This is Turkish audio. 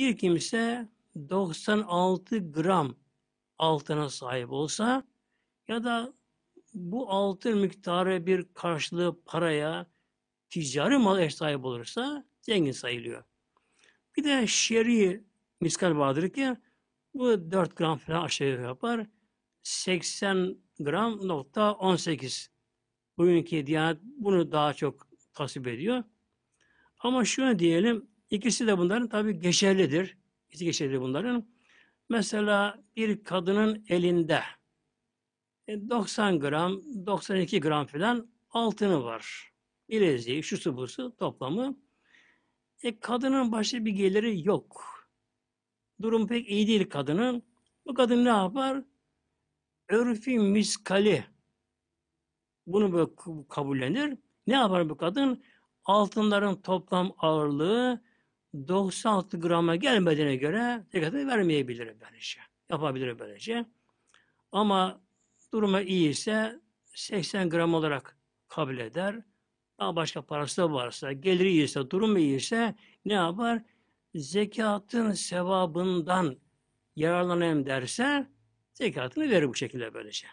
bir kimse 96 gram altına sahip olsa ya da bu altın miktarı bir karşılığı paraya ticari mal eş sahip olursa zengin sayılıyor. Bir de şeri miskal vardır ki bu 4 gram falan aşağı yapar. 80 gram nokta 18. Bugünkü Diyanet bunu daha çok tasvip ediyor. Ama şunu diyelim İkisi de bunların tabi geçerlidir. İkisi geçerlidir bunların. Mesela bir kadının elinde 90 e, gram, 92 gram filan altını var. Bileziği, şu su busu toplamı. E, kadının başka bir geliri yok. Durum pek iyi değil kadının. Bu kadın ne yapar? Örfi miskali. Bunu böyle kabullenir. Ne yapar bu kadın? Altınların toplam ağırlığı 96 grama gelmediğine göre zekatı vermeyebilir böylece. yapabilir böylece. Ama durumu iyi ise 80 gram olarak kabul eder. Daha başka parası da varsa, geliri iyiyse, durumu iyiyse ne yapar? Zekatın sevabından yararlanayım derse zekatını verir bu şekilde böylece. Şey.